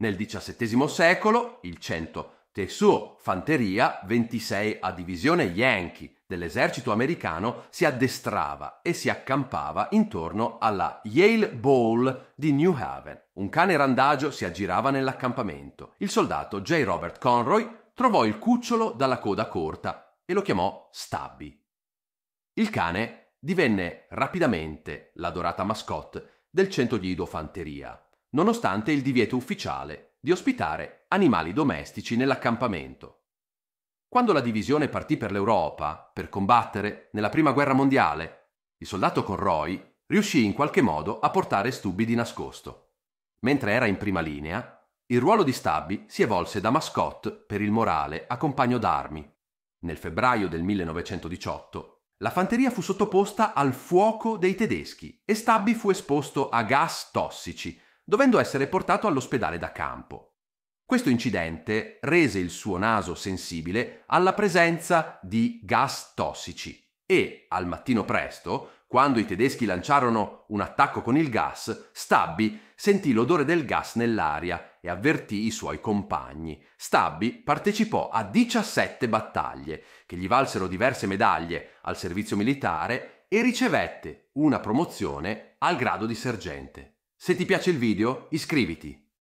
Nel XVII secolo il 100 Tetsuo Fanteria 26 a divisione Yankee dell'esercito americano si addestrava e si accampava intorno alla Yale Bowl di New Haven. Un cane randagio si aggirava nell'accampamento. Il soldato J. Robert Conroy trovò il cucciolo dalla coda corta e lo chiamò Stabby. Il cane divenne rapidamente la dorata mascotte del 100 Fanteria nonostante il divieto ufficiale di ospitare animali domestici nell'accampamento. Quando la divisione partì per l'Europa per combattere nella Prima Guerra Mondiale, il soldato Conroy riuscì in qualche modo a portare Stubby di nascosto. Mentre era in prima linea, il ruolo di Stubby si evolse da mascotte per il morale a compagno d'armi. Nel febbraio del 1918 la fanteria fu sottoposta al fuoco dei tedeschi e Stubby fu esposto a gas tossici dovendo essere portato all'ospedale da campo. Questo incidente rese il suo naso sensibile alla presenza di gas tossici e, al mattino presto, quando i tedeschi lanciarono un attacco con il gas, Stabbi sentì l'odore del gas nell'aria e avvertì i suoi compagni. Stabbi partecipò a 17 battaglie, che gli valsero diverse medaglie al servizio militare e ricevette una promozione al grado di sergente. Se ti piace il video iscriviti.